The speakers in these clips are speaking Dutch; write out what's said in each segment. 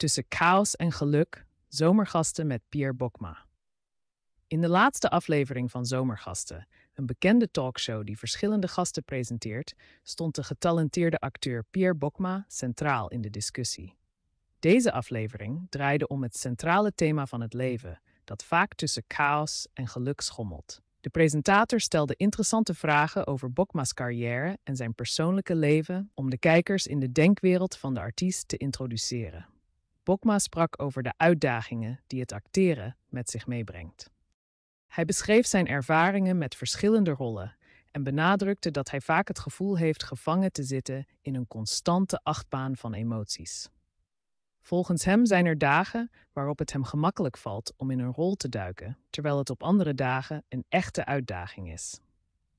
Tussen chaos en geluk, zomergasten met Pierre Bokma. In de laatste aflevering van Zomergasten, een bekende talkshow die verschillende gasten presenteert, stond de getalenteerde acteur Pierre Bokma centraal in de discussie. Deze aflevering draaide om het centrale thema van het leven, dat vaak tussen chaos en geluk schommelt. De presentator stelde interessante vragen over Bokma's carrière en zijn persoonlijke leven om de kijkers in de denkwereld van de artiest te introduceren. Bokma sprak over de uitdagingen die het acteren met zich meebrengt. Hij beschreef zijn ervaringen met verschillende rollen en benadrukte dat hij vaak het gevoel heeft gevangen te zitten in een constante achtbaan van emoties. Volgens hem zijn er dagen waarop het hem gemakkelijk valt om in een rol te duiken, terwijl het op andere dagen een echte uitdaging is.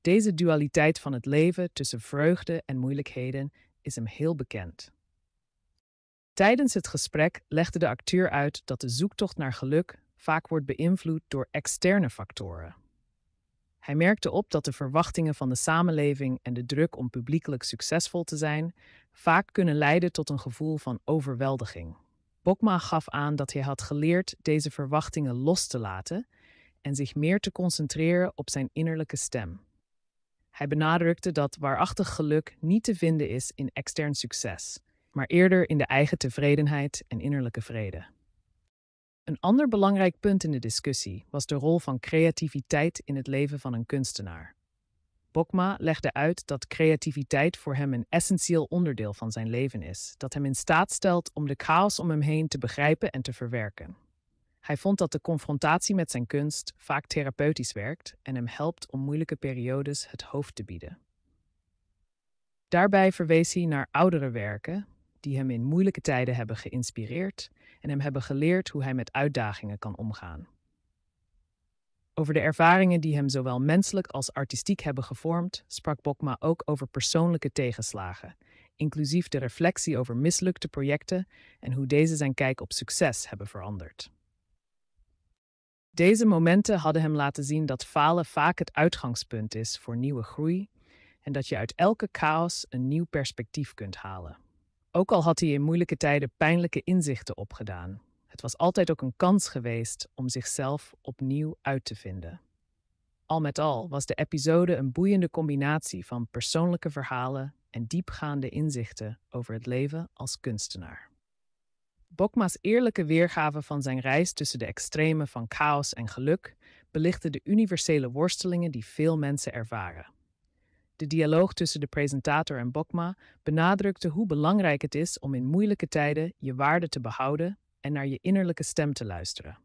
Deze dualiteit van het leven tussen vreugde en moeilijkheden is hem heel bekend. Tijdens het gesprek legde de acteur uit dat de zoektocht naar geluk vaak wordt beïnvloed door externe factoren. Hij merkte op dat de verwachtingen van de samenleving en de druk om publiekelijk succesvol te zijn vaak kunnen leiden tot een gevoel van overweldiging. Bokma gaf aan dat hij had geleerd deze verwachtingen los te laten en zich meer te concentreren op zijn innerlijke stem. Hij benadrukte dat waarachtig geluk niet te vinden is in extern succes, maar eerder in de eigen tevredenheid en innerlijke vrede. Een ander belangrijk punt in de discussie was de rol van creativiteit in het leven van een kunstenaar. Bokma legde uit dat creativiteit voor hem een essentieel onderdeel van zijn leven is, dat hem in staat stelt om de chaos om hem heen te begrijpen en te verwerken. Hij vond dat de confrontatie met zijn kunst vaak therapeutisch werkt en hem helpt om moeilijke periodes het hoofd te bieden. Daarbij verwees hij naar oudere werken die hem in moeilijke tijden hebben geïnspireerd en hem hebben geleerd hoe hij met uitdagingen kan omgaan. Over de ervaringen die hem zowel menselijk als artistiek hebben gevormd, sprak Bokma ook over persoonlijke tegenslagen, inclusief de reflectie over mislukte projecten en hoe deze zijn kijk op succes hebben veranderd. Deze momenten hadden hem laten zien dat falen vaak het uitgangspunt is voor nieuwe groei en dat je uit elke chaos een nieuw perspectief kunt halen. Ook al had hij in moeilijke tijden pijnlijke inzichten opgedaan. Het was altijd ook een kans geweest om zichzelf opnieuw uit te vinden. Al met al was de episode een boeiende combinatie van persoonlijke verhalen en diepgaande inzichten over het leven als kunstenaar. Bokma's eerlijke weergave van zijn reis tussen de extremen van chaos en geluk belichtte de universele worstelingen die veel mensen ervaren. De dialoog tussen de presentator en Bokma benadrukte hoe belangrijk het is om in moeilijke tijden je waarde te behouden en naar je innerlijke stem te luisteren.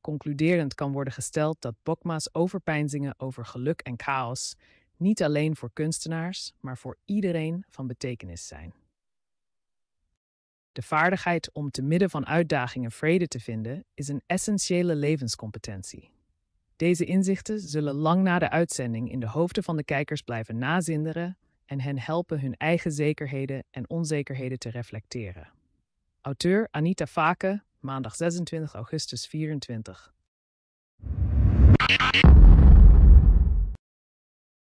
Concluderend kan worden gesteld dat Bokma's overpeinzingen over geluk en chaos niet alleen voor kunstenaars, maar voor iedereen van betekenis zijn. De vaardigheid om te midden van uitdagingen vrede te vinden is een essentiële levenscompetentie. Deze inzichten zullen lang na de uitzending in de hoofden van de kijkers blijven nazinderen en hen helpen hun eigen zekerheden en onzekerheden te reflecteren. Auteur Anita Vaken, maandag 26 augustus 24.